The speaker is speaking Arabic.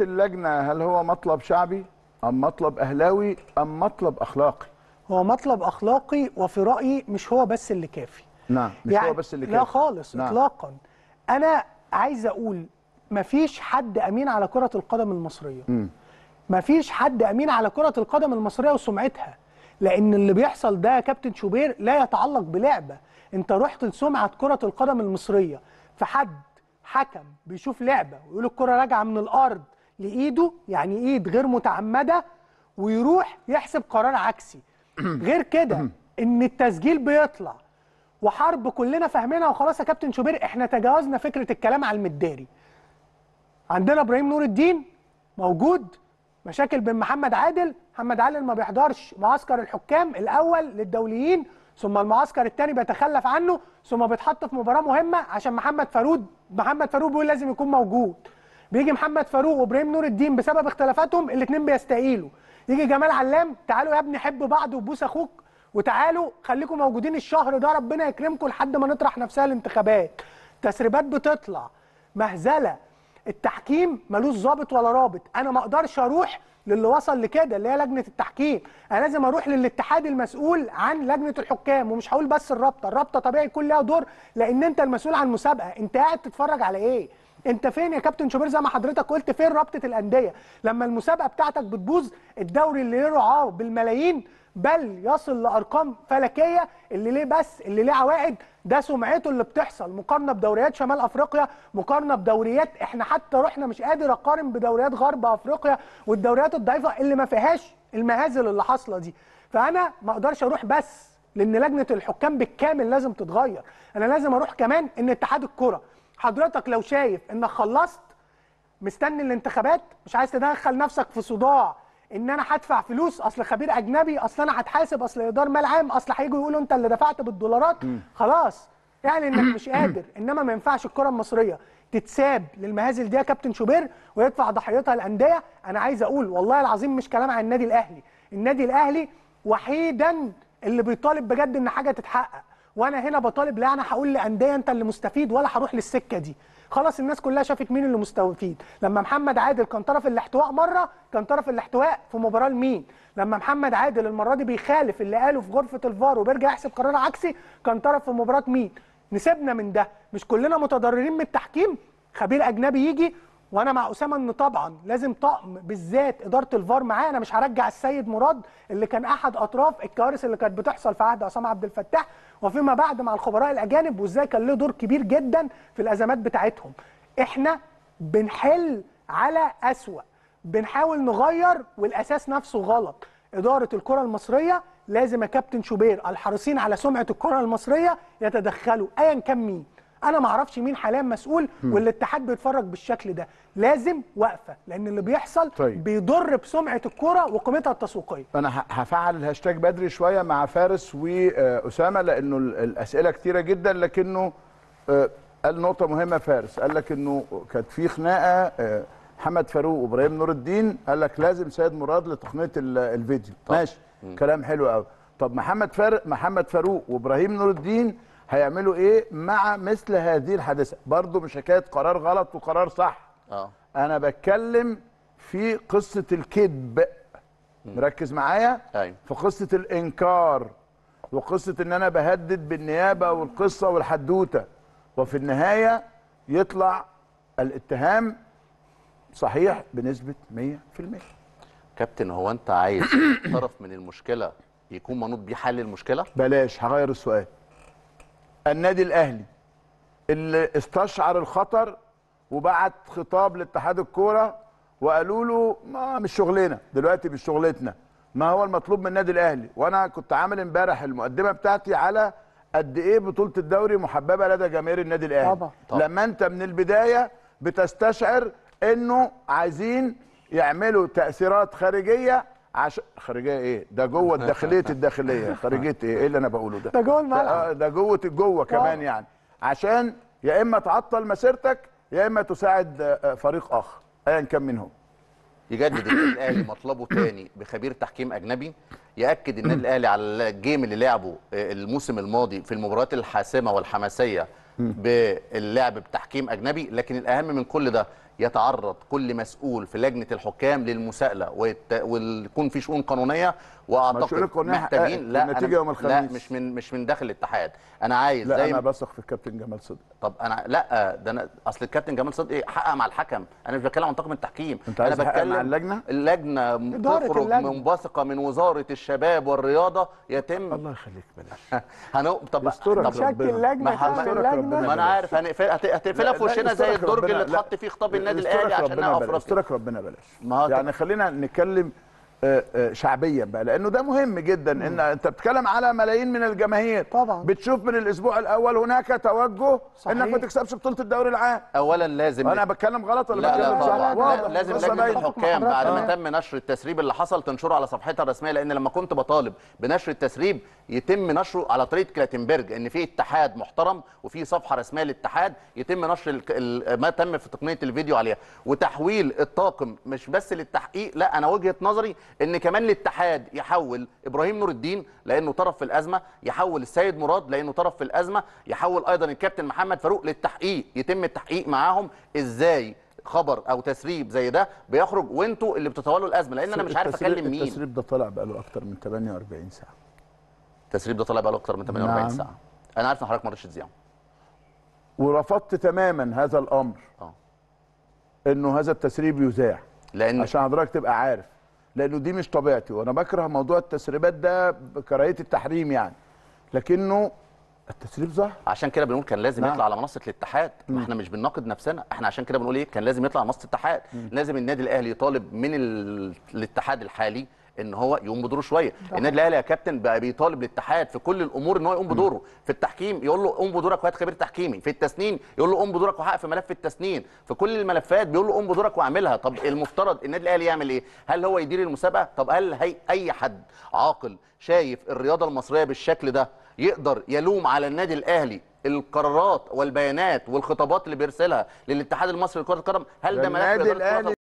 اللجنة هل هو مطلب شعبي أم مطلب أهلاوي أم مطلب أخلاقي؟ هو مطلب أخلاقي وفي رأيي مش هو بس اللي كافي نعم مش يعني هو بس اللي كافي لا خالص نعم. إطلاقا أنا عايز أقول مفيش حد أمين على كرة القدم المصرية م. مفيش حد أمين على كرة القدم المصرية وسمعتها لأن اللي بيحصل ده يا كابتن شوبير لا يتعلق بلعبة أنت رحت لسمعة كرة القدم المصرية في حد حكم بيشوف لعبه ويقول الكره راجعه من الارض لايده يعني ايد غير متعمده ويروح يحسب قرار عكسي غير كده ان التسجيل بيطلع وحرب كلنا فاهمينها وخلاص يا كابتن شوبير احنا تجاوزنا فكره الكلام على المداري عندنا ابراهيم نور الدين موجود مشاكل بين محمد عادل محمد عادل ما بيحضرش معسكر الحكام الاول للدوليين ثم المعسكر الثاني بيتخلف عنه ثم بيتحط في مباراه مهمه عشان محمد فاروق محمد فاروق بيقول لازم يكون موجود بيجي محمد فاروق وابراهيم نور الدين بسبب اختلافاتهم الاثنين بيستقيلوا يجي جمال علام تعالوا يا ابني حب بعض وبوس اخوك وتعالوا خليكم موجودين الشهر ده ربنا يكرمكم لحد ما نطرح نفسها الانتخابات تسريبات بتطلع مهزله التحكيم ملوش ظابط ولا رابط انا ما اقدرش اروح للي وصل لكده اللي هي لجنه التحكيم انا لازم اروح للاتحاد المسؤول عن لجنه الحكام ومش هقول بس الرابطه الرابطه طبيعي يكون ليها دور لان انت المسؤول عن مسابقه انت قاعد تتفرج على ايه انت فين يا كابتن شوبير زي ما حضرتك قلت فين رابطه الانديه لما المسابقه بتاعتك بتبوظ الدوري اللي له رعاه بالملايين بل يصل لارقام فلكيه اللي ليه بس اللي ليه عوائد ده سمعته اللي بتحصل مقارنه بدوريات شمال افريقيا مقارنه بدوريات احنا حتى رحنا مش قادر اقارن بدوريات غرب افريقيا والدوريات الضعيفه اللي ما فيهاش المهازل اللي حاصله دي فانا ما اقدرش اروح بس لان لجنه الحكام بالكامل لازم تتغير انا لازم اروح كمان ان اتحاد الكره حضرتك لو شايف انك خلصت مستني الانتخابات مش عايز تدخل نفسك في صداع ان انا هدفع فلوس اصل خبير اجنبي اصل انا هتحاسب اصل ادار مال عام اصل هيجوا يقولوا انت اللي دفعت بالدولارات خلاص يعني انك مش قادر انما ما ينفعش الكره المصريه تتساب للمهازل دي يا كابتن شوبير ويدفع ضحيتها الانديه انا عايز اقول والله العظيم مش كلام عن النادي الاهلي النادي الاهلي وحيدا اللي بيطالب بجد ان حاجه تتحقق وانا هنا بطالب لا انا هقول لانديه انت اللي مستفيد ولا هروح للسكه دي خلاص الناس كلها شافت مين اللي مستوفين لما محمد عادل كان طرف الاحتواء مره كان طرف الاحتواء في مباراه لمين لما محمد عادل المره دي بيخالف اللي قاله في غرفه الفار وبيرجع يحسب قرار عكسي كان طرف في مباراه مين نسيبنا من ده مش كلنا متضررين من التحكيم خبير اجنبي يجي وانا مع اسامه ان طبعا لازم طقم بالذات اداره الفار معاه انا مش هرجع السيد مراد اللي كان احد اطراف الكوارث اللي كانت بتحصل في عهد عصام عبد الفتاح وفيما بعد مع الخبراء الاجانب وازاي كان له دور كبير جدا في الازمات بتاعتهم احنا بنحل على اسوا بنحاول نغير والاساس نفسه غلط اداره الكره المصريه لازم يا كابتن شوبير الحريصين على سمعه الكره المصريه يتدخلوا ايا كان مين انا ما اعرفش مين حاليا مسؤول والاتحاد بيتفرج بالشكل ده لازم وقفه لان اللي بيحصل طيب. بيضر بسمعه الكوره وقيمتها التسويقيه انا هفعل الهاشتاج بدري شويه مع فارس واسامه آه، لانه الاسئله كتيره جدا لكنه آه، قال نقطه مهمه فارس قال لك انه كانت في خناقه آه، محمد فاروق وابراهيم نور الدين قال لك لازم سيد مراد لتقنيه الفيديو ماشي كلام حلو قوي طب محمد فارق محمد فاروق وابراهيم نور الدين هيعملوا ايه مع مثل هذه الحادثه برضو مش حكايه قرار غلط وقرار صح اه انا بتكلم في قصه الكذب مركز معايا أيوة. في قصه الانكار وقصه ان انا بهدد بالنيابه والقصه والحدوته وفي النهايه يطلع الاتهام صحيح بنسبه 100% كابتن هو انت عايز طرف من المشكله يكون منوط بيه حل المشكله بلاش هغير السؤال النادي الاهلي اللي استشعر الخطر وبعت خطاب لاتحاد الكوره وقالوا له ما مش شغلنا دلوقتي مش شغلتنا ما هو المطلوب من النادي الاهلي وانا كنت عامل امبارح المقدمه بتاعتي على قد ايه بطوله الدوري محببه لدى جماهير النادي الاهلي طبعا. طبعا. لما انت من البدايه بتستشعر انه عايزين يعملوا تاثيرات خارجيه عش... خارجيه ايه ده جوه الداخليه الداخليه خارجيه ايه ايه اللي انا بقوله ده ده جوه الملعب آه، ده جوه جوه كمان يعني عشان يا اما تعطل مسيرتك يا اما تساعد آه، آه، فريق اخر ايا كان من يجدد النادي الاهلي مطلبه تاني بخبير تحكيم اجنبي ياكد النادي الاهلي على الجيم اللي لعبه الموسم الماضي في المباريات الحاسمه والحماسيه باللعب بتحكيم اجنبي لكن الاهم من كل ده يتعرض كل مسؤول في لجنه الحكام للمساءله ويكون في شؤون قانونيه واعتقد محتاجين آه، لا لا مش من مش من داخل الاتحاد انا عايز لا زي انا بثق في الكابتن جمال صدقي طب انا لا ده انا اصل الكابتن جمال صدقي حقق مع الحكم انا مش بتكلم عن طاقم التحكيم انت انا بتكلم عن اللجنه اللجنه تخرج منبثقه من وزاره الشباب والرياضه يتم الله يخليك بلاش هنو... طب طب شكل لجنه ما انا عارف هنقفلها هتقفلها في وشنا زي الدرج اللي اتحط فيه خطاب النادي الاهلي عشان نقف ربنا بلاش ما يعني خلينا نتكلم آه، آه، شعبيا بقى لانه ده مهم جدا ان انت بتتكلم على ملايين من الجماهير طبعا بتشوف من الاسبوع الاول هناك توجه صحيح. انك ما تكسبش بطوله الدوري العام اولا لازم انا بتكلم غلط ولا بتكلم صح لا لازم لجنه الحكام بعد ما تم نشر التسريب اللي حصل تنشره على صفحتها الرسميه لان لما كنت بطالب بنشر التسريب يتم نشره على طريقه كلاتنبرج ان في اتحاد محترم وفي صفحه رسميه للاتحاد يتم نشر ما تم في تقنيه الفيديو عليها وتحويل الطاقم مش بس للتحقيق لا انا وجهه نظري ان كمان الاتحاد يحول ابراهيم نور الدين لانه طرف في الازمه يحول السيد مراد لانه طرف في الازمه يحول ايضا الكابتن محمد فاروق للتحقيق يتم التحقيق معاهم ازاي خبر او تسريب زي ده بيخرج وانتوا اللي بتتولوا الازمه لان انا مش عارف اكلم مين التسريب ده طلع بقاله اكتر من 48 ساعه التسريب ده طلع بقاله اكتر من 48 نعم. ساعه انا عارف ان حضرتك ما رضيتش تذيعه ورفضت تماما هذا الامر اه انه هذا التسريب يذاع لان عشان حضرتك تبقى عارف لانه دي مش طبيعتي وانا بكره موضوع التسريبات ده بكراهيه التحريم يعني لكنه التسريب ظهر عشان كده بنقول كان لازم نعم. يطلع على منصه الاتحاد ما احنا مش بنناقض نفسنا احنا عشان كده بنقول ايه كان لازم يطلع على منصه الاتحاد لازم النادي الاهلي يطالب من الاتحاد الحالي ان هو يقوم بدوره شويه النادي الاهلي يا كابتن بقى بيطالب الاتحاد في كل الامور ان هو يقوم بدوره في التحكيم يقول له قوم بدورك وهات خبير تحكيمي في التسنين يقول له قوم بدورك وحقق في ملف التسنين في كل الملفات بيقول له قوم بدورك واعملها طب المفترض النادي الاهلي يعمل ايه هل هو يدير المسابقه طب هل هي اي حد عاقل شايف الرياضه المصريه بالشكل ده يقدر يلوم على النادي الاهلي القرارات والبيانات والخطابات اللي بيرسلها للاتحاد المصري لكره القدم هل ده ملف